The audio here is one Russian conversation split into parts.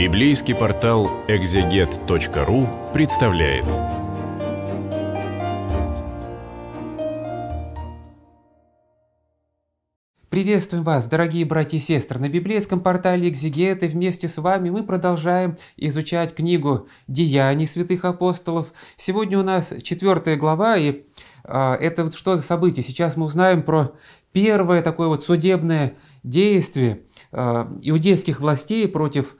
Библейский портал экзегет.ру представляет. Приветствуем вас, дорогие братья и сестры, на библейском портале Экзигет, и вместе с вами мы продолжаем изучать книгу «Деяний святых апостолов». Сегодня у нас четвертая глава, и э, это вот что за событие? Сейчас мы узнаем про первое такое вот судебное действие а, – иудейских властей против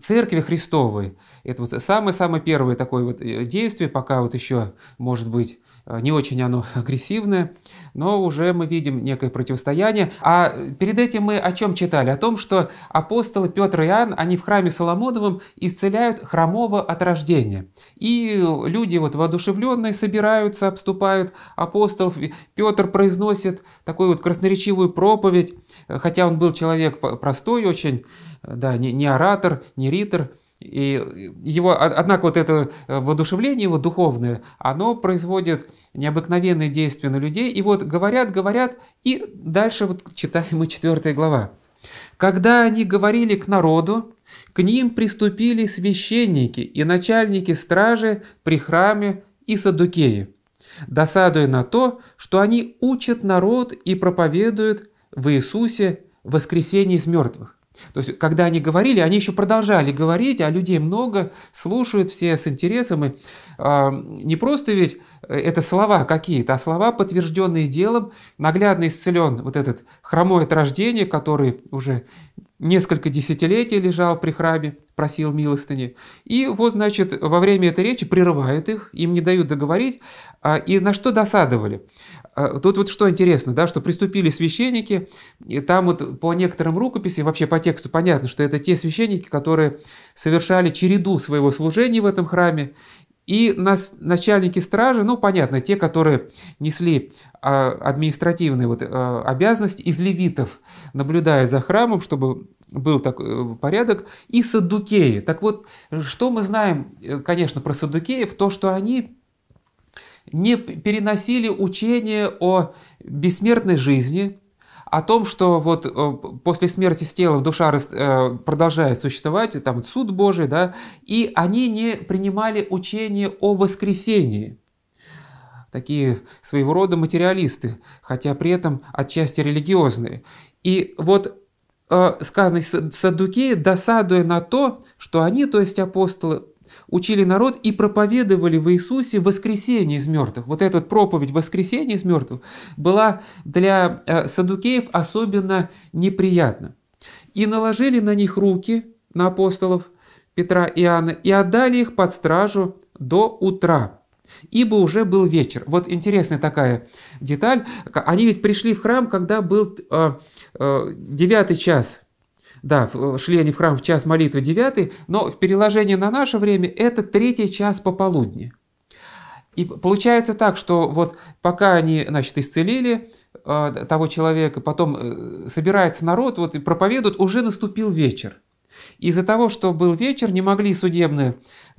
церкви Христовой. Это вот самое-самое первое такое вот э, действие, пока вот еще, может быть, Э, не очень оно агрессивное, но уже мы видим некое противостояние. А перед этим мы о чем читали? О том, что апостолы Петр и Иоанн, они в храме Соломоновом исцеляют хромого от рождения. И люди вот воодушевленные собираются, обступают апостолов. Петр произносит такую вот красноречивую проповедь, э, хотя он был человек простой очень, э, да, не, не оратор, не ритор, и его, однако вот это э, воодушевление его духовное, оно производит необыкновенные действия на людей. И вот говорят, говорят, и дальше вот читаем мы 4 глава. «Когда они говорили к народу, к ним приступили священники и начальники стражи при храме и садукеи, досадуя на то, что они учат народ и проповедуют в Иисусе воскресение из мертвых. То есть, когда они говорили, они еще продолжали говорить, а людей много, слушают все с интересом. И, э, не просто ведь э, это слова какие-то, а слова, подтвержденные делом, наглядно исцелен вот этот хромой от рождения, который уже несколько десятилетий лежал при храме, просил милостыни. И вот, значит, во время этой речи прерывают их, им не дают договорить. А, и на что досадовали? А тут вот что интересно, да, что приступили священники, и там вот по некоторым рукописям, вообще по тексту понятно, что это те священники, которые совершали череду своего служения в этом храме, и нас, начальники стражи, ну, понятно, те, которые несли а, административные вот, а, обязанности из левитов, наблюдая за храмом, чтобы был такой э, порядок, и саддукеи. Так вот, что мы знаем, э, конечно, про саддукеев, то, что они не переносили учение о бессмертной жизни, о том, что вот э, после смерти с телом душа э, продолжает существовать, там суд Божий, да, и они не принимали учение о воскресении. Такие своего рода материалисты, хотя при этом отчасти религиозные. И вот э, сказано, садуки, досадуя на то, что они, то есть апостолы, учили народ и проповедовали в Иисусе воскресение из мертвых. Вот эта проповедь воскресения из мертвых была для э, садукеев особенно неприятна. И наложили на них руки, на апостолов Петра и Иоанна, и отдали их под стражу до утра ибо уже был вечер. Вот интересная такая деталь. Они ведь пришли в храм, когда был э, э, девятый час да, э, шли они в храм в час молитвы 9, но в переложении на наше время это третий час пополудни. И получается так, что вот пока они, значит, исцелили э, того человека, потом э, собирается народ, вот и проповедуют, уже наступил вечер. Из-за того, что был вечер, не могли судебное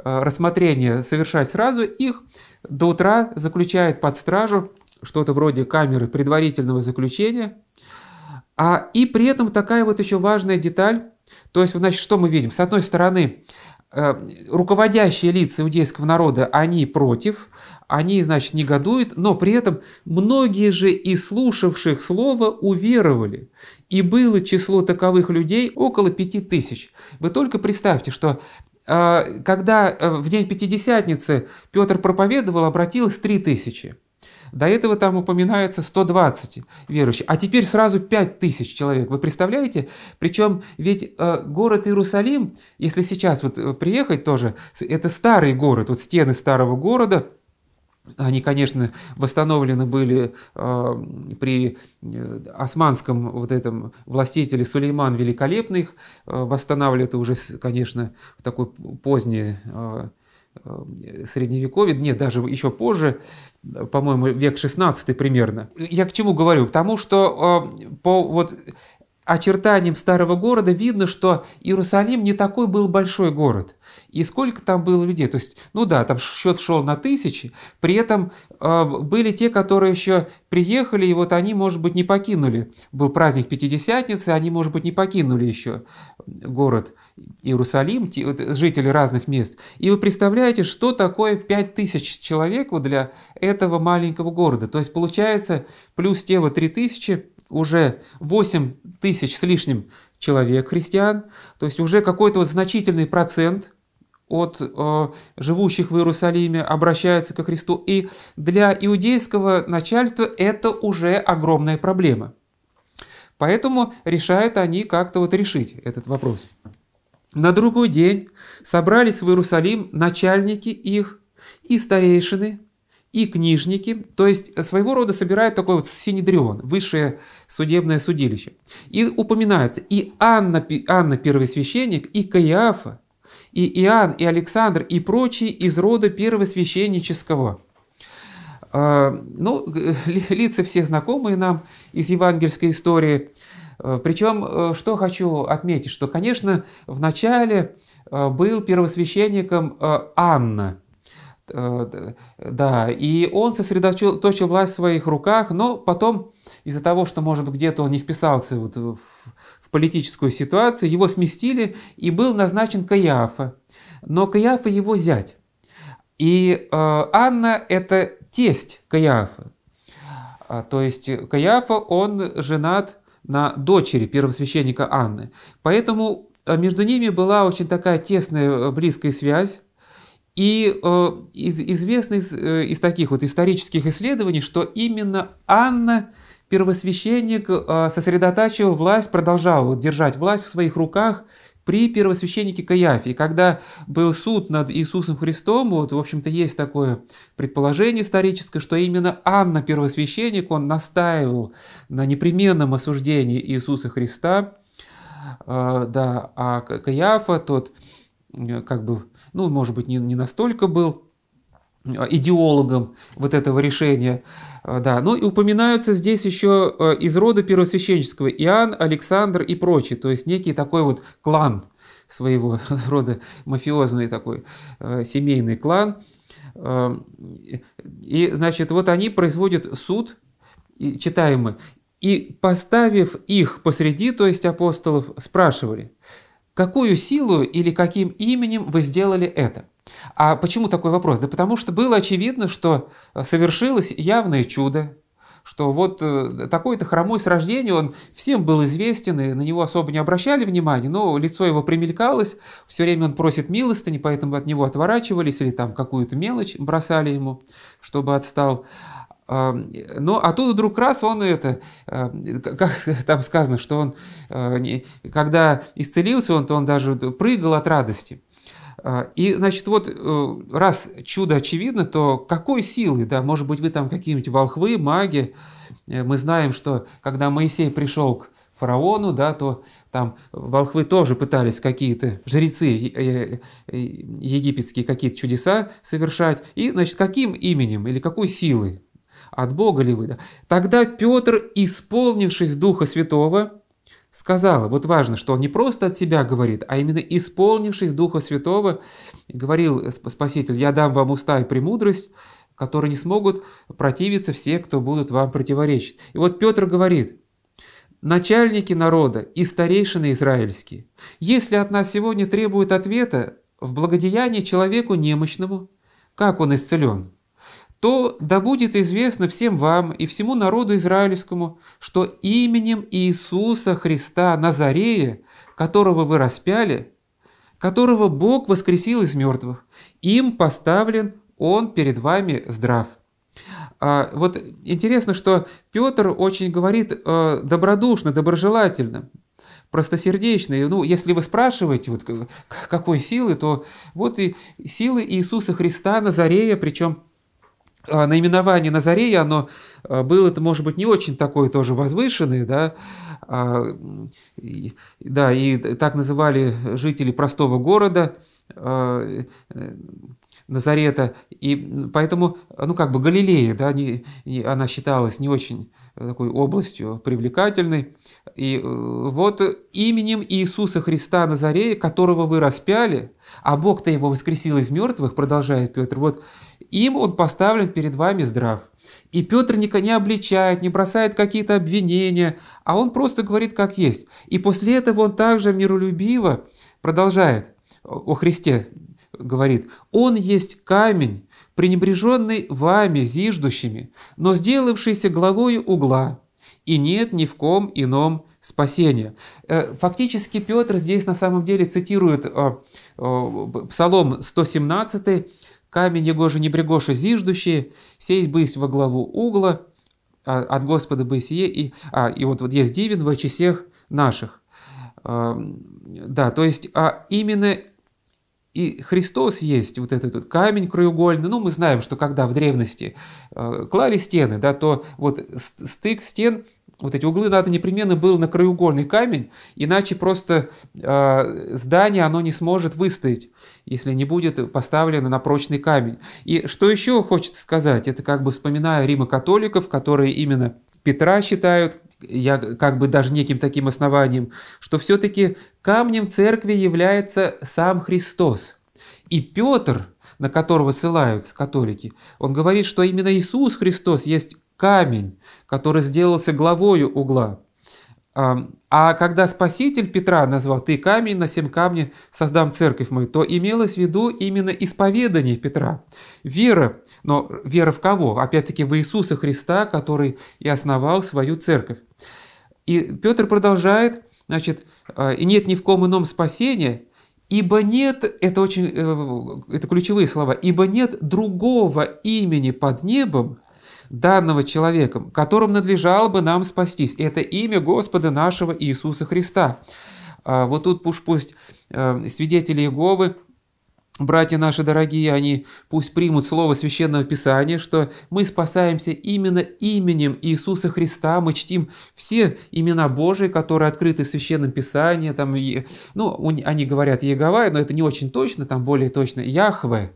э, рассмотрение совершать сразу, их до утра заключают под стражу, что-то вроде камеры предварительного заключения – а, и при этом такая вот еще важная деталь, то есть, значит, что мы видим? С одной стороны, э, руководящие лица иудейского народа, они против, они, значит, негодуют, но при этом многие же и слушавших слово уверовали. И было число таковых людей около пяти тысяч. Вы только представьте, что э, когда э, в день Пятидесятницы Петр проповедовал, обратилось три тысячи. До этого там упоминается 120 верующих, а теперь сразу 5000 человек. Вы представляете? Причем ведь э, город Иерусалим, если сейчас вот э, приехать тоже, это старый город, вот стены старого города – они, конечно, восстановлены были э, при э, османском вот этом властителе Сулейман Великолепных, э, это уже, конечно, в такой поздний э, Э, средневековье, нет, даже еще позже, по-моему, век 16 примерно. Я к чему говорю? К тому, что э, по вот очертаниям старого города видно, что Иерусалим не такой был большой город. И сколько там было людей? То есть, ну да, там счет шел на тысячи, при этом э, были те, которые еще приехали, и вот они, может быть, не покинули. Был праздник Пятидесятницы, они, может быть, не покинули еще город Иерусалим, те, вот, жители разных мест. И вы представляете, что такое 5000 человек вот для этого маленького города. То есть, получается, плюс те вот 3000 уже 8 тысяч с лишним человек христиан, то есть уже какой-то вот значительный процент от э, живущих в Иерусалиме обращаются ко Христу. И для иудейского начальства это уже огромная проблема. Поэтому решают они как-то вот решить этот вопрос. На другой день собрались в Иерусалим начальники их и старейшины – и книжники, то есть э, своего рода собирают такой вот синедрион, высшее судебное судилище. И упоминается и Анна, Анна первосвященник, и Каиафа, и Иоанн, и Александр, и прочие из рода первосвященнического. А, ну, лица все знакомые нам из евангельской истории. А, Причем, э, что хочу отметить, что, конечно, в начале э, был первосвященником Анна – Э, да, и он сосредоточил власть в своих руках, но потом из-за того, что, может быть, где-то он не вписался вот в, в политическую ситуацию, его сместили и был назначен Каяфа. Но Каяфа его зять. И э, Анна – это тесть Каяфа. А, то есть Каяфа, он женат на дочери первосвященника Анны. Поэтому э, между ними была очень такая тесная, близкая связь. И э, из, известно из, э, из таких вот исторических исследований, что именно Анна, первосвященник, э, сосредотачивал власть, продолжал вот, держать власть в своих руках при первосвященнике Каяфе. И когда был суд над Иисусом Христом, вот, в общем-то, есть такое предположение историческое, что именно Анна, первосвященник, он настаивал на непременном осуждении Иисуса Христа, э, да, а Каяфа, тот Э, как бы, ну, может быть, не, не настолько был э, идеологом вот этого решения. Э, да, ну и упоминаются здесь еще из рода первосвященческого Иоанн, Александр и прочие, то есть некий такой вот клан своего рода, мафиозный такой семейный клан. И, значит, вот они производят суд, читаемый, и, поставив их посреди, то есть апостолов, спрашивали, Какую силу или каким именем вы сделали это? А почему такой вопрос? Да потому что было очевидно, что э, совершилось явное чудо, что вот э, такой-то хромой с рождения, он всем был известен, и на него особо не обращали внимания, но лицо его примелькалось, все время он просит милостыни, поэтому от него отворачивались или там какую-то мелочь бросали ему, чтобы отстал. Ну, а тут вдруг раз он это, э, как там сказано, что он, э, когда исцелился он, то он даже прыгал от радости. А, и, значит, вот э, раз чудо очевидно, то какой силы, да, может быть, вы там какие-нибудь волхвы, маги, мы знаем, что когда Моисей пришел к фараону, да, то там волхвы тоже пытались какие-то жрецы египетские какие-то чудеса совершать. И, значит, каким именем или какой силой от Бога ли вы? Да? Тогда Петр, исполнившись Духа Святого, сказал, вот важно, что он не просто от себя говорит, а именно исполнившись Духа Святого, говорил Спаситель, я дам вам уста и премудрость, которые не смогут противиться все, кто будут вам противоречить. И вот Петр говорит, начальники народа и старейшины израильские, если от нас сегодня требуют ответа в благодеянии человеку немощному, как он исцелен? то да будет известно всем вам и всему народу израильскому, что именем Иисуса Христа Назарея, которого вы распяли, которого Бог воскресил из мертвых, им поставлен он перед вами здрав». А, вот интересно, что Петр очень говорит э, добродушно, доброжелательно, простосердечные. Ну, если вы спрашиваете, вот какой силы, то вот и силы Иисуса Христа Назарея, причем а наименование Назарея, оно а, было, это, может быть, не очень такое тоже возвышенное, да, а, и, да, и так называли жители простого города а, э, Назарета, и поэтому, ну, как бы Галилея, да, не, не, она считалась не очень такой областью привлекательной. И э, вот именем Иисуса Христа Назарея, которого вы распяли, а Бог-то его воскресил из мертвых, продолжает Петр, вот им он поставлен перед вами здрав. И Петр не обличает, не бросает какие-то обвинения, а он просто говорит как есть. И после этого он также миролюбиво продолжает о Христе говорит, «Он есть камень, пренебреженный вами зиждущими, но сделавшийся главой угла, и нет ни в ком ином спасения. Э, фактически Петр здесь на самом деле цитирует э, э, Псалом 117, «Камень его же не брегоша зиждущие, сесть бысь во главу угла, а, от Господа бысие». И, а, и вот, вот есть дивен во часех наших. Эм, да, то есть а именно и Христос есть вот этот вот камень краеугольный. Ну, мы знаем, что когда в древности э, клали стены, да, то вот стык стен, вот эти углы надо непременно был на краеугольный камень, иначе просто э, здание оно не сможет выстоять, если не будет поставлено на прочный камень. И что еще хочется сказать, это как бы вспоминая Рима католиков, которые именно Петра считают я как бы даже неким таким основанием, что все-таки камнем церкви является сам Христос. И Петр, на которого ссылаются католики, он говорит, что именно Иисус Христос есть камень, который сделался главою угла. А когда Спаситель Петра назвал «ты камень, на семь камней создам церковь мою», то имелось в виду именно исповедание Петра. Вера, но вера в кого? Опять-таки в Иисуса Христа, который и основал свою церковь. И Петр продолжает, значит, «А, «и нет ни в ком ином спасения, ибо нет, это очень, э, это ключевые слова, ибо нет другого имени под небом, данного человеком, которым надлежало бы нам спастись. Это имя Господа нашего Иисуса Христа. А, вот тут пусть, пусть э, свидетели Иеговы Братья наши дорогие, они пусть примут слово Священного Писания, что мы спасаемся именно именем Иисуса Христа, мы чтим все имена Божии, которые открыты в Священном Писании, там, ну, они говорят Егова, но это не очень точно, там более точно Яхве,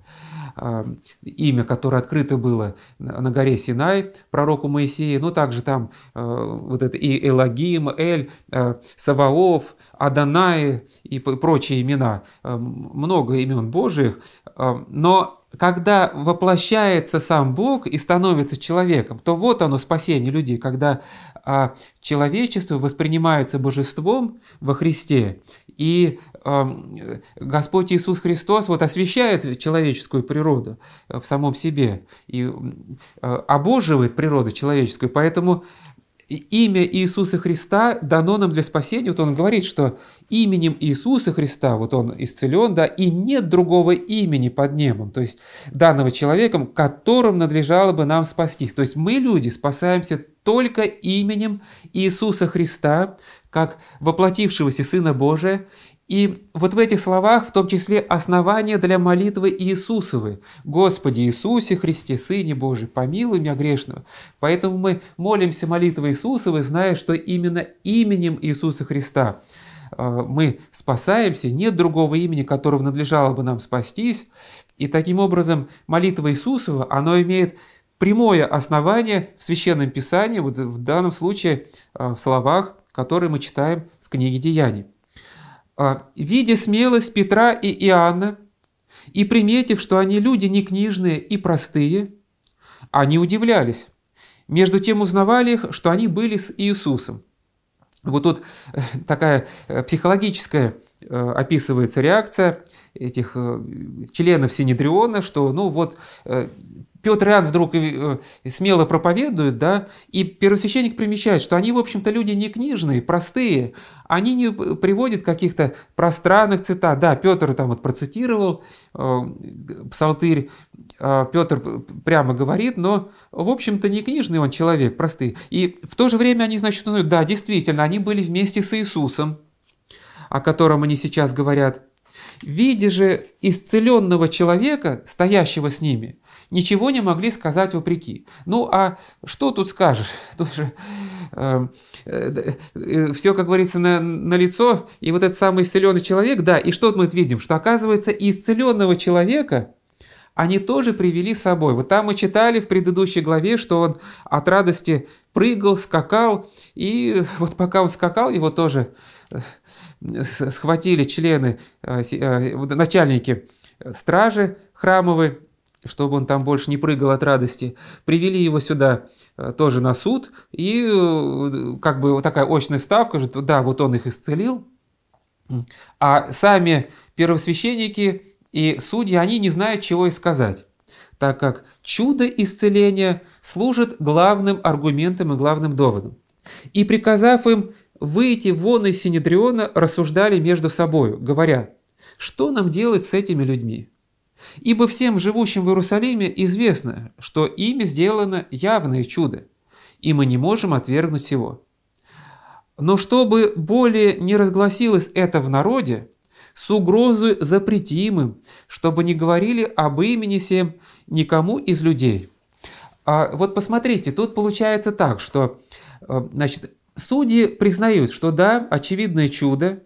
а, имя, которое открыто было на горе Синай пророку Моисею, но ну, также там э, вот это и Элагим, Эль, э, Саваоф, Адонай и прочие имена, э, много имен Божьих, но когда воплощается сам Бог и становится человеком, то вот оно спасение людей, когда а человечество воспринимается божеством во Христе, и эм, Господь Иисус Христос вот освещает человеческую природу э, в самом себе и э, обоживает природу человеческую, поэтому имя Иисуса Христа дано нам для спасения. Вот он говорит, что именем Иисуса Христа, вот он исцелен, да, и нет другого имени под небом, то есть данного человеком, которым надлежало бы нам спастись. То есть мы, люди, спасаемся только именем Иисуса Христа, как воплотившегося Сына Божия, и вот в этих словах в том числе основание для молитвы Иисусовы. «Господи Иисусе Христе, Сыне Божий, помилуй меня грешного». Поэтому мы молимся молитвой Иисусовой, зная, что именно именем Иисуса Христа э, мы спасаемся, нет другого имени, которого надлежало бы нам спастись. И таким образом молитва Иисусова, она имеет прямое основание в Священном Писании, вот в данном случае а, в словах, которые мы читаем в книге Деяний. А, «Видя смелость Петра и Иоанна, и приметив, что они люди не книжные и простые, они удивлялись. Между тем узнавали их, что они были с Иисусом». Вот тут э, такая э, психологическая э, описывается реакция этих членов Синедриона, что ну вот Петр Иоанн вдруг э, смело проповедует, да, и первосвященник примечает, что они, в общем-то, люди не книжные, простые, они не приводят каких-то пространных цитат. Да, Петр там вот процитировал э, псалтырь, э, а Петр прямо говорит, но, в общем-то, не книжный он человек, простые. И в то же время они, значит, узнают, да, действительно, они были вместе с Иисусом, о котором они сейчас говорят, в же исцеленного человека, стоящего с ними – ничего не могли сказать вопреки. Ну а что тут скажешь? Тут же все, как говорится, на, на лицо, и вот этот самый исцеленный человек, да, и что мы видим? Что оказывается, исцеленного человека они тоже привели с собой. Вот там мы читали в предыдущей главе, что он от радости прыгал, скакал, и вот пока он скакал, его тоже э, схватили члены, э, э, начальники стражи храмовые чтобы он там больше не прыгал от радости, привели его сюда э, тоже на суд, и э, как бы вот такая очная ставка, что да, вот он их исцелил, а сами первосвященники и судьи, они не знают, чего и сказать, так как чудо исцеления служит главным аргументом и главным доводом. И приказав им выйти вон из Синедриона, рассуждали между собою, говоря, что нам делать с этими людьми? Ибо всем живущим в Иерусалиме известно, что ими сделано явное чудо, и мы не можем отвергнуть его. Но чтобы более не разгласилось это в народе, с угрозой запретим им, чтобы не говорили об имени всем никому из людей. А вот посмотрите, тут получается так, что э, значит, судьи признают, что да, очевидное чудо,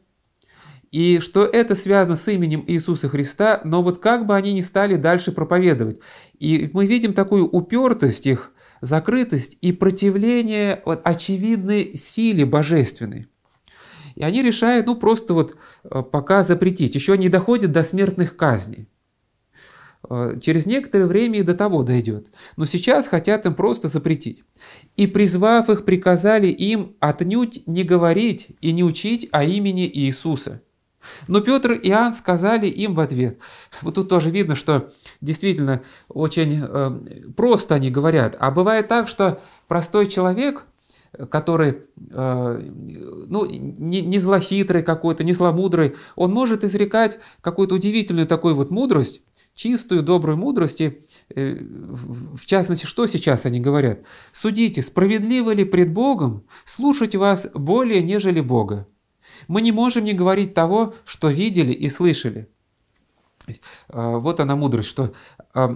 и что это связано с именем Иисуса Христа, но вот как бы они ни стали дальше проповедовать. И мы видим такую упертость их, закрытость и противление вот очевидной силе божественной. И они решают, ну, просто вот э, пока запретить. Еще не доходят до смертных казней. Э, через некоторое время и до того дойдет. Но сейчас хотят им просто запретить. И призвав их, приказали им отнюдь не говорить и не учить о имени Иисуса – но Петр и Иоанн сказали им в ответ. Вот тут тоже видно, что действительно очень э, просто они говорят. А бывает так, что простой человек, который э, ну, не, не злохитрый какой-то, не зломудрый, он может изрекать какую-то удивительную такую вот мудрость, чистую, добрую мудрость. И, э, в частности, что сейчас они говорят? «Судите, справедливо ли пред Богом слушать вас более, нежели Бога?» Мы не можем не говорить того, что видели и слышали. А, вот она мудрость, что а,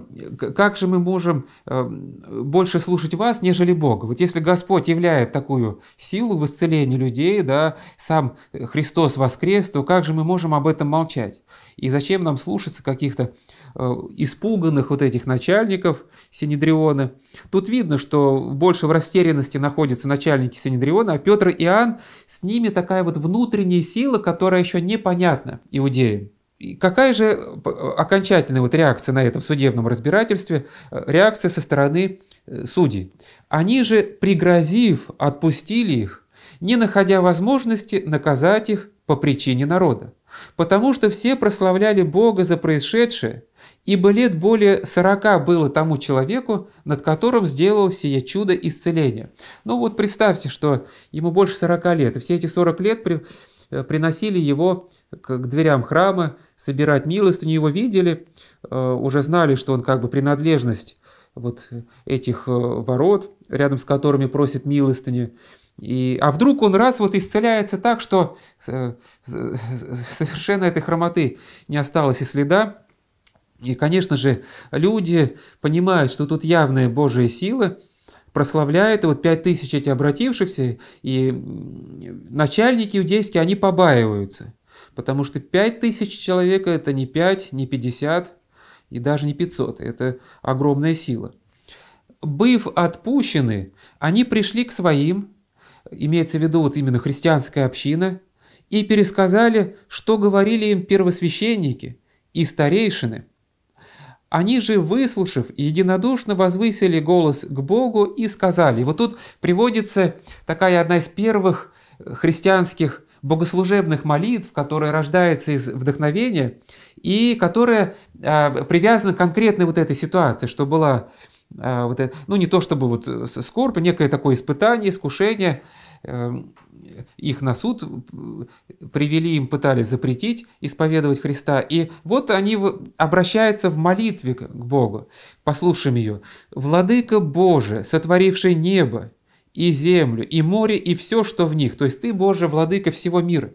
как же мы можем а, больше слушать вас, нежели Бога? Вот если Господь являет такую силу в исцелении людей, да, сам Христос воскрес, то как же мы можем об этом молчать? И зачем нам слушаться каких-то Э, испуганных вот этих начальников Синедриона. Тут видно, что больше в растерянности находятся начальники Синедриона, а Петр и Иоанн, с ними такая вот внутренняя сила, которая еще непонятна иудеям. И какая же э, окончательная вот реакция на этом судебном разбирательстве? Э, реакция со стороны судей. Они же, пригрозив, отпустили их, не находя возможности наказать их по причине народа. Потому что все прославляли Бога за происшедшее, ибо лет более 40 было тому человеку, над которым сделал сие чудо исцеления. Ну вот представьте, что ему больше 40 лет, и все эти 40 лет при, э, приносили его к, к дверям храма, собирать милостыню, его видели, э, уже знали, что он как бы принадлежность вот этих э, ворот, рядом с которыми просит милостыню, и, а вдруг он раз вот исцеляется так, что э, совершенно этой хромоты не осталось и следа, и, конечно же, люди понимают, что тут явная Божья сила, прославляет, и вот пять тысяч эти обратившихся, и начальники иудейские, они побаиваются, потому что пять тысяч человек – это не пять, не пятьдесят и даже не пятьсот, это огромная сила. Быв отпущены, они пришли к своим, имеется в виду вот именно христианская община, и пересказали, что говорили им первосвященники и старейшины – они же, выслушав, единодушно возвысили голос к Богу и сказали. Вот тут приводится такая одна из первых э, христианских богослужебных молитв, которая рождается из вдохновения и которая э, привязана к конкретной вот этой ситуации, что была э, вот это, ну не то чтобы вот э, скорбь, а некое такое испытание, искушение, э, их на суд э, привели, им пытались запретить исповедовать Христа. И вот они обращаются в молитве к Богу. Послушаем ее. «Владыка Боже, сотворивший небо и землю, и море, и все, что в них. То есть ты, Боже, владыка всего мира.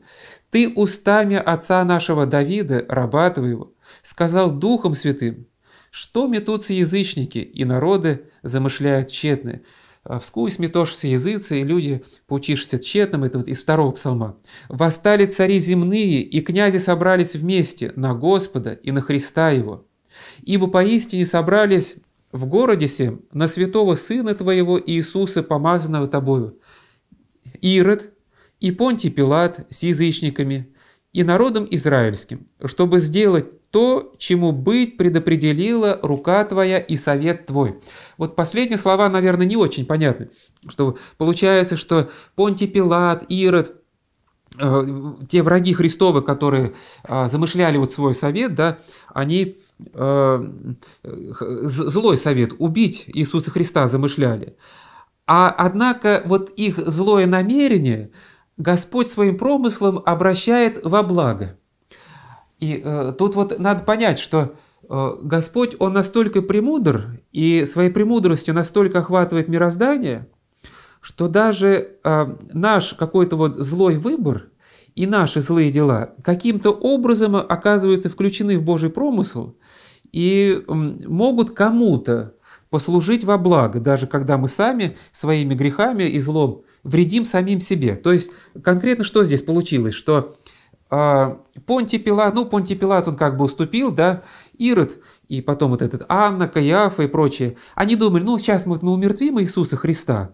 Ты устами отца нашего Давида, раба твоего, сказал Духом Святым, что метутся язычники, и народы замышляют тщетное. «А, «Вскусь метошься языцы, и люди, поучишься тщетным» — это вот из второго псалма. «Восстали цари земные, и князи собрались вместе на Господа и на Христа Его. Ибо поистине собрались в городе сем на святого Сына Твоего Иисуса, помазанного Тобою, Ирод и Понтий Пилат с язычниками и народом израильским, чтобы сделать то, чему быть предопределила рука твоя и совет твой. Вот последние слова, наверное, не очень понятны. Что получается, что Понтий Пилат, Ирод, э, те враги Христовы, которые э, замышляли вот свой совет, да, они э, злой совет убить Иисуса Христа замышляли. А однако вот их злое намерение Господь своим промыслом обращает во благо. И э, тут вот надо понять, что э, Господь, Он настолько премудр и своей премудростью настолько охватывает мироздание, что даже э, наш какой-то вот злой выбор и наши злые дела каким-то образом оказываются включены в Божий промысл и э, могут кому-то послужить во благо, даже когда мы сами своими грехами и злом вредим самим себе. То есть конкретно что здесь получилось, что а, Понти Пилат, ну, Понти Пилат, он как бы уступил, да, Ирод, и потом вот этот Анна, Каяфа и прочие, они думали, ну, сейчас мы, мы умертвим Иисуса Христа,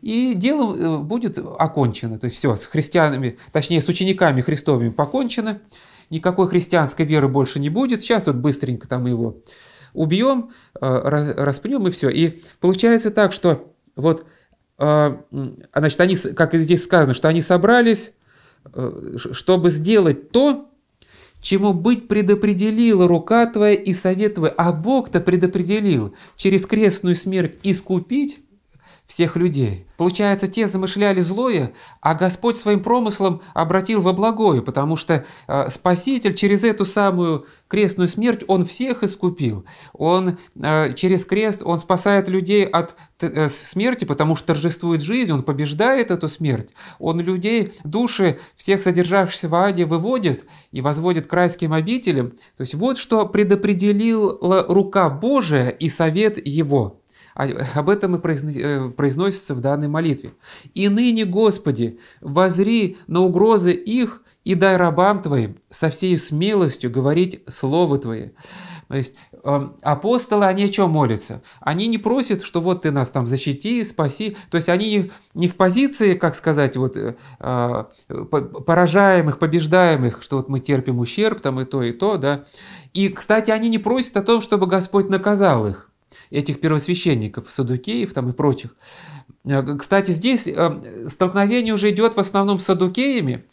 и дело э, будет окончено, то есть все, с христианами, точнее, с учениками Христовыми покончено, никакой христианской веры больше не будет, сейчас вот быстренько там его убьем, э, распнем и все. И получается так, что вот, э, а, значит, они, как здесь сказано, что они собрались, Э, чтобы сделать то, чему быть предопределила рука Твоя и совет Твой, а Бог-то предопределил через крестную смерть искупить всех людей. Получается, те замышляли злое, а Господь своим промыслом обратил во благое, потому что э, Спаситель через эту самую крестную смерть, Он всех искупил. Он э, через крест, Он спасает людей от э, смерти, потому что торжествует жизнь, Он побеждает эту смерть. Он людей, души всех содержавшихся в аде выводит и возводит к райским обителям. То есть вот что предопределила рука Божия и совет Его. А, об этом и э, произносится в данной молитве. «И ныне, Господи, возри на угрозы их и дай рабам Твоим со всей смелостью говорить Слово Твое». То есть эм, апостолы, они о чем молятся? Они не просят, что вот ты нас там защити, спаси. То есть они не в позиции, как сказать, вот э, а, поражаемых, побеждаемых, что вот мы терпим ущерб там и то, и то, да. И, кстати, они не просят о том, чтобы Господь наказал их этих первосвященников, садукеев там и прочих. Э, кстати, здесь э, столкновение уже идет в основном с садукеями,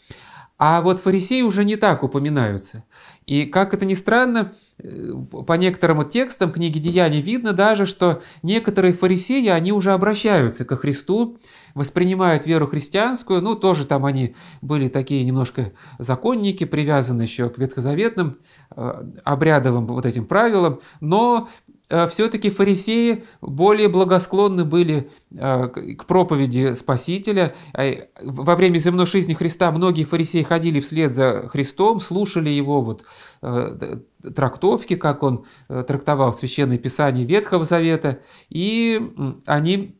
а вот фарисеи уже не так упоминаются. И как это ни странно, э, по некоторым вот текстам книги Деяний видно даже, что некоторые фарисеи, они уже обращаются ко Христу, воспринимают веру христианскую, ну тоже там они были такие немножко законники, привязаны еще к ветхозаветным обрядовым вот этим правилам, но Э, все-таки фарисеи более благосклонны были э, к проповеди Спасителя. Э, во время земной жизни Христа многие фарисеи ходили вслед за Христом, слушали его вот трактовки, как он трактовал Священное Писание Ветхого Завета, и они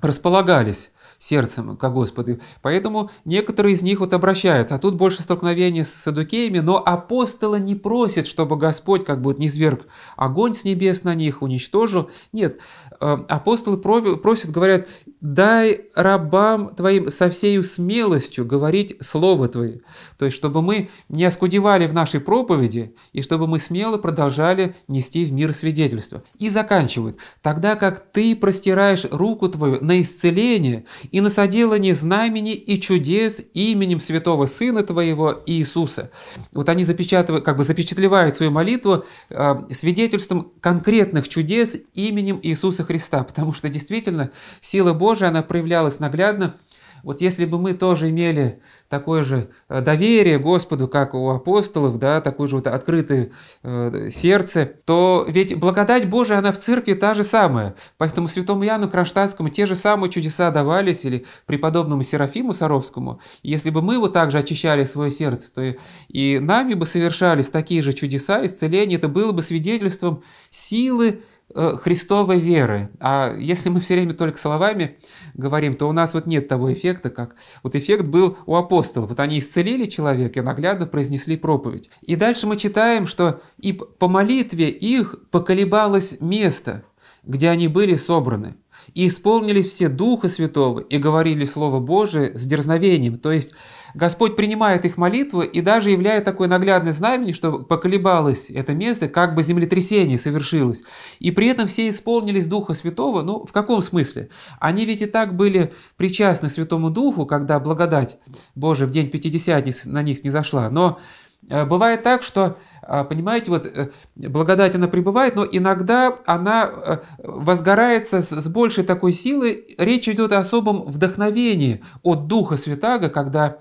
располагались сердцем ко Господу. Поэтому некоторые из них вот обращаются. А тут больше столкновения с садукеями, но апостола не просит, чтобы Господь как бы не зверг огонь с небес на них, уничтожил. Нет, э, апостолы просят, говорят, дай рабам Твоим со всею смелостью говорить Слово Твое. То есть, чтобы мы не оскудевали в нашей проповеди, и чтобы мы смело продолжали нести в мир свидетельство. И заканчивают. Тогда как Ты простираешь руку Твою на исцеление и на соделание знамени и чудес именем Святого Сына Твоего Иисуса. Вот они запечатывают, как бы запечатлевают свою молитву э, свидетельством конкретных чудес именем Иисуса Христа, потому что действительно сила Божья тоже она проявлялась наглядно. Вот если бы мы тоже имели такое же э, доверие Господу, как у апостолов, да, такое же вот открытое э, сердце, то ведь благодать Божия, она в церкви та же самая. Поэтому святому Яну Кронштадтскому те же самые чудеса давались, или преподобному Серафиму Саровскому. Если бы мы вот так же очищали свое сердце, то и, и нами бы совершались такие же чудеса, исцеления, это было бы свидетельством силы Э, Христовой веры. А если мы все время только словами говорим, то у нас вот нет того эффекта, как вот эффект был у апостолов. Вот они исцелили человека и наглядно произнесли проповедь. И дальше мы читаем, что и по молитве их поколебалось место, где они были собраны и исполнились все Духа Святого, и говорили Слово Божие с дерзновением». То есть Господь принимает их молитву и даже являет такое наглядное знамение, что поколебалось это место, как бы землетрясение совершилось. И при этом все исполнились Духа Святого, ну, в каком смысле? Они ведь и так были причастны Святому Духу, когда благодать Божия в день Пятидесятницы на них не зашла, но Э, бывает так, что, а, понимаете, вот э, благодать она пребывает, но иногда она э, возгорается с большей такой силой. Речь идет о особом вдохновении от Духа Святаго, когда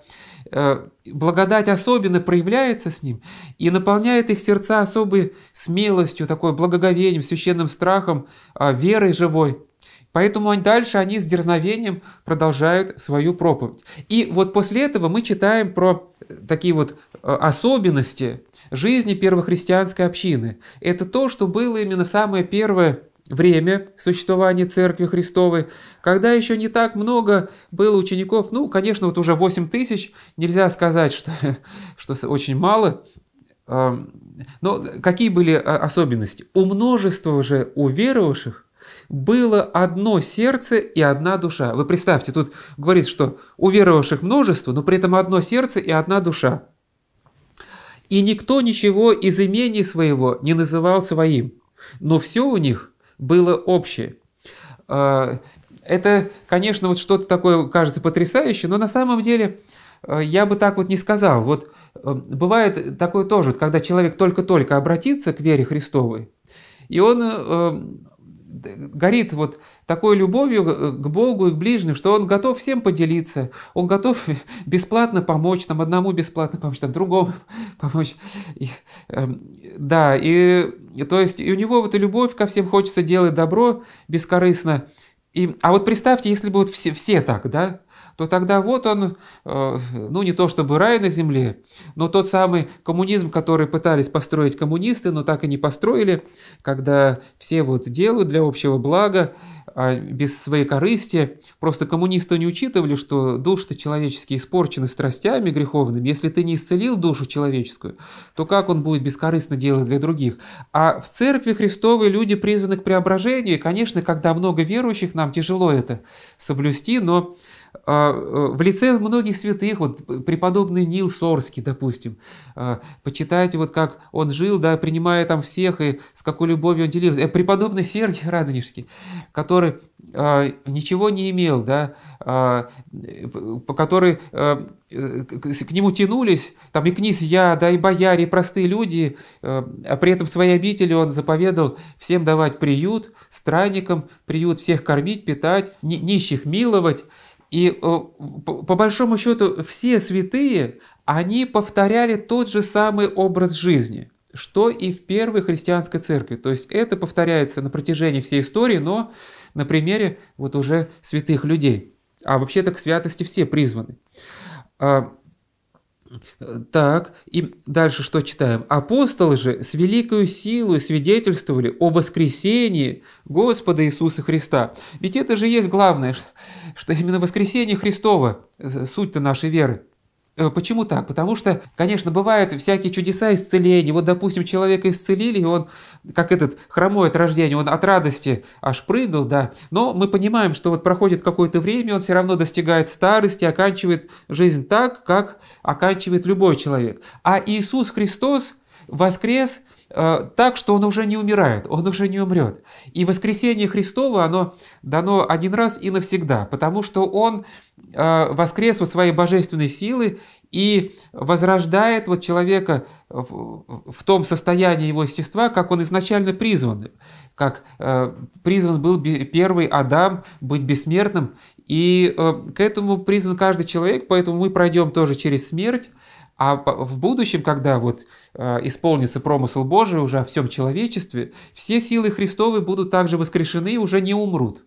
благодать особенно проявляется с ним и наполняет их сердца особой смелостью, такой благоговением, священным страхом, а, верой живой. Поэтому дальше они с дерзновением продолжают свою проповедь. И вот после этого мы читаем про э, такие вот э, особенности жизни первохристианской общины. Это то, что было именно самое первое время существования Церкви Христовой, когда еще не так много было учеников, ну, конечно, вот уже 8 тысяч, нельзя сказать, что, что очень мало, но какие были а, особенности? У множества уже уверовавших было одно сердце и одна душа. Вы представьте, тут говорит, что у веровавших множество, но при этом одно сердце и одна душа. И никто ничего из имени своего не называл своим, но все у них было общее. А, это, конечно, вот что-то такое кажется потрясающее, но на самом деле а, я бы так вот не сказал. Вот э, бывает такое тоже, когда человек только-только обратится к вере Христовой, и он э, горит вот такой любовью к Богу и к ближним, что он готов всем поделиться, он готов бесплатно помочь, там одному бесплатно помочь, там другому помочь. И, э, да, и то есть и у него вот и любовь ко всем хочется делать добро бескорыстно. И, а вот представьте, если бы вот все, все так, да, то тогда вот он, э, ну не то чтобы рай на земле, но тот самый коммунизм, который пытались построить коммунисты, но так и не построили, когда все вот делают для общего блага, а без своей корысти. Просто коммунисты не учитывали, что души-то человеческие испорчены страстями греховными. Если ты не исцелил душу человеческую, то как он будет бескорыстно делать для других? А в церкви Христовой люди призваны к преображению. И, конечно, когда много верующих, нам тяжело это соблюсти, но а, э, в лице многих святых, вот преподобный Нил Сорский, допустим, а, почитайте, вот как он жил, да, принимая там всех и с какой любовью он делился. Э, преподобный Сергий Радонежский, который а, ничего не имел, да, который к нему тянулись, там и князья, да, и бояре, и простые люди, а при этом в своей обители он заповедал всем давать приют, странникам приют, всех кормить, питать, нищих миловать, и э, по большому счету все святые, они повторяли тот же самый образ жизни, что и в первой христианской церкви. То есть это повторяется на протяжении всей истории, но на примере вот уже святых людей. А вообще-то к святости все призваны. А, так, и дальше что читаем? «Апостолы же с великою силой свидетельствовали о воскресении Господа Иисуса Христа». Ведь это же есть главное, что именно воскресение Христова э, – суть-то нашей веры. Э, почему так? Потому что, конечно, бывают всякие чудеса исцеления. Вот, допустим, человека исцелили, и он, как этот хромой от рождения, он от радости аж прыгал, да. Но мы понимаем, что вот проходит какое-то время, он все равно достигает старости, оканчивает жизнь так, как оканчивает любой человек. А Иисус Христос воскрес – Э, так, что он уже не умирает, он уже не умрет. И воскресение Христово, оно дано один раз и навсегда, потому что он э, воскрес вот своей божественной силы и возрождает вот человека в, в том состоянии его естества, как он изначально призван, как э, призван был первый Адам быть бессмертным, и к этому призван каждый человек, поэтому мы пройдем тоже через смерть, а в будущем, когда вот э, исполнится промысл Божий уже о всем человечестве, все силы Христовы будут также воскрешены и уже не умрут.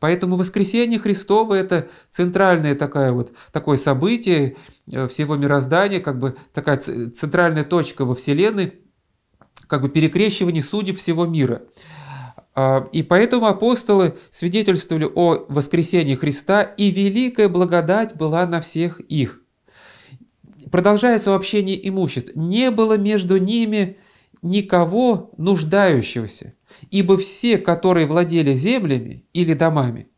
Поэтому воскресение Христово – это центральное такое, вот, такое событие э, всего мироздания, как бы такая центральная точка во Вселенной, как бы перекрещивание судеб всего мира. А, и поэтому апостолы свидетельствовали о воскресении Христа, и великая благодать была на всех их – Продолжается общение имуществ, не было между ними никого нуждающегося, ибо все, которые владели землями или домами,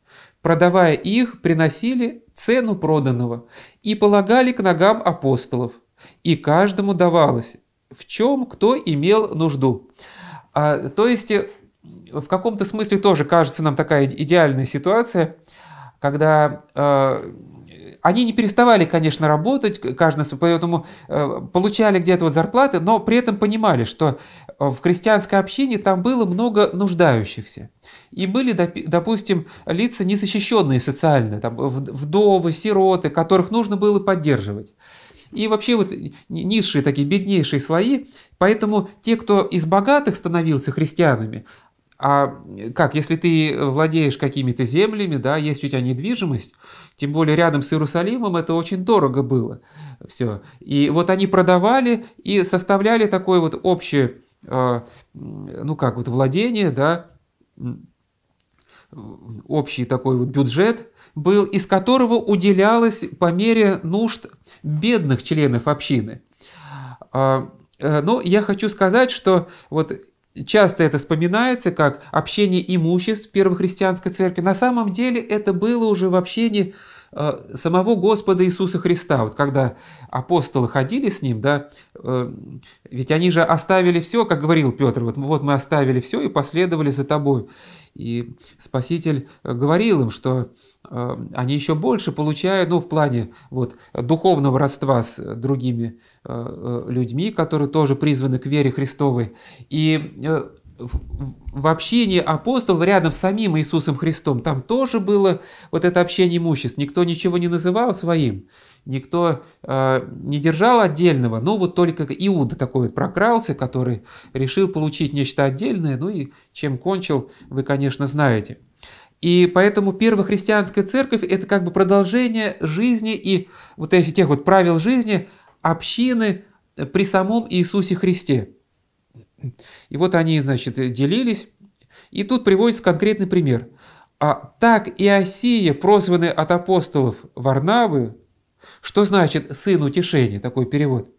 продавая их, приносили цену проданного и полагали к ногам апостолов, и каждому давалось, в чем кто имел нужду. А, то есть, э, в каком-то смысле тоже кажется нам такая идеальная ситуация, когда э, они не переставали, конечно, работать, каждый, поэтому э, получали где-то вот зарплаты, но при этом понимали, что э, в крестьянской общине там было много нуждающихся. И были, допустим, лица незащищенные социально, там, вдовы, сироты, которых нужно было поддерживать и вообще вот низшие такие беднейшие слои. Поэтому те, кто из богатых становился христианами, а э, как, если ты э, владеешь какими-то землями, да, есть у тебя недвижимость, тем более рядом с Иерусалимом это очень дорого было все. И вот они продавали и составляли такое вот общее, э, ну как, вот владение, да, общий такой вот бюджет был, из которого уделялось по мере нужд бедных членов общины. А, но я хочу сказать, что вот Часто это вспоминается как общение имуществ первой христианской церкви. На самом деле это было уже в общении э, самого Господа Иисуса Христа. Вот когда апостолы ходили с ним, да, э, ведь они же оставили все, как говорил Петр, вот, вот мы оставили все и последовали за тобой. И Спаситель говорил им, что Э, они еще больше получают, ну, в плане вот, духовного родства с другими э, э, людьми, которые тоже призваны к вере Христовой. И в общении апостолов рядом с самим Иисусом Христом, там тоже было вот это общение имуществ. Никто ничего не называл своим, никто не держал отдельного. Но вот только Иуда такой вот прокрался, который решил получить нечто отдельное, ну и чем кончил, вы, конечно, знаете. И поэтому первохристианская церковь – это как бы продолжение жизни и вот этих тех вот правил жизни общины при самом Иисусе Христе. И вот они, значит, делились. И тут приводится конкретный пример. А так Иосия, прозванный от апостолов Варнавы, что значит «сын утешения», такой перевод,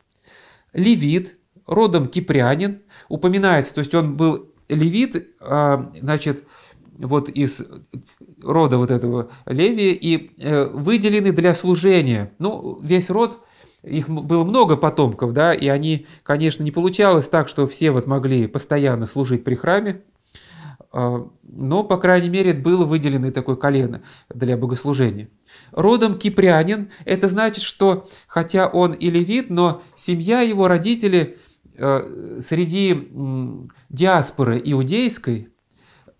левит, родом кипрянин, упоминается, то есть он был левит, а, значит, вот из рода вот этого Леви и э, выделены для служения. Ну, весь род, их было много потомков, да, и они, конечно, не получалось так, что все вот могли постоянно служить при храме, а, но, по крайней мере, было выделено такое колено для богослужения. Родом кипрянин, это значит, что хотя он и левит, но семья его, родители э, среди диаспоры иудейской –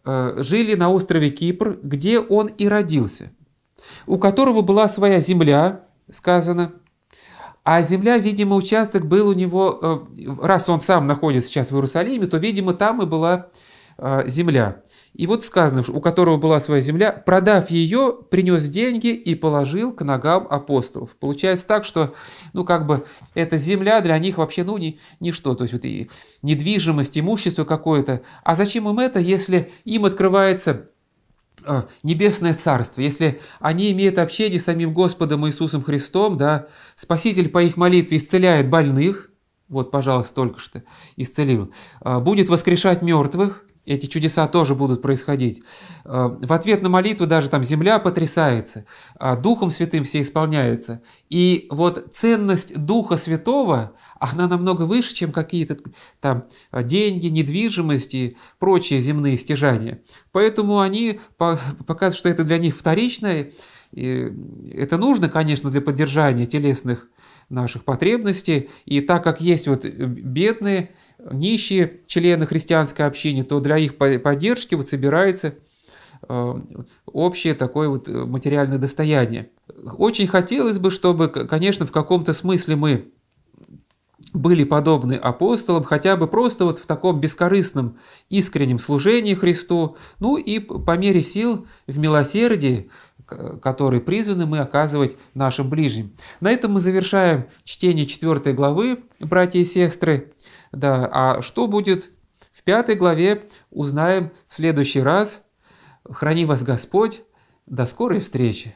Э, жили на острове Кипр, где он и родился, у которого была своя земля, сказано, а земля, видимо, участок был у него, э, раз он сам находится сейчас в Иерусалиме, то, видимо, там и была э, земля. И вот сказано, у которого была своя земля, продав ее, принес деньги и положил к ногам апостолов. Получается так, что, ну, как бы, эта земля для них вообще, ну, ни, ничто. То есть, вот и недвижимость, имущество какое-то. А зачем им это, если им открывается а, небесное царство, если они имеют общение с самим Господом Иисусом Христом, да, Спаситель по их молитве исцеляет больных, вот, пожалуйста, только что исцелил, а, будет воскрешать мертвых, эти чудеса тоже будут происходить. Э, в ответ на молитву даже там земля потрясается, а Духом Святым все исполняется. И вот ценность Духа Святого, она намного выше, чем какие-то там э, деньги, недвижимость и прочие земные стяжания. Поэтому они показывают, что это для них вторичное и это нужно, конечно, для поддержания телесных наших потребностей. И так как есть вот э, бедные, нищие члены христианской общины, то для их поддержки вот собирается э, общее такое вот э, материальное достояние. Очень хотелось бы, чтобы, конечно, в каком-то смысле мы были подобны апостолам, хотя бы просто вот в таком бескорыстном, искреннем служении Христу, ну и по мере сил в милосердии которые призваны мы оказывать нашим ближним. На этом мы завершаем чтение 4 главы, братья и сестры. Да, а что будет в 5 главе, узнаем в следующий раз. Храни вас Господь. До скорой встречи!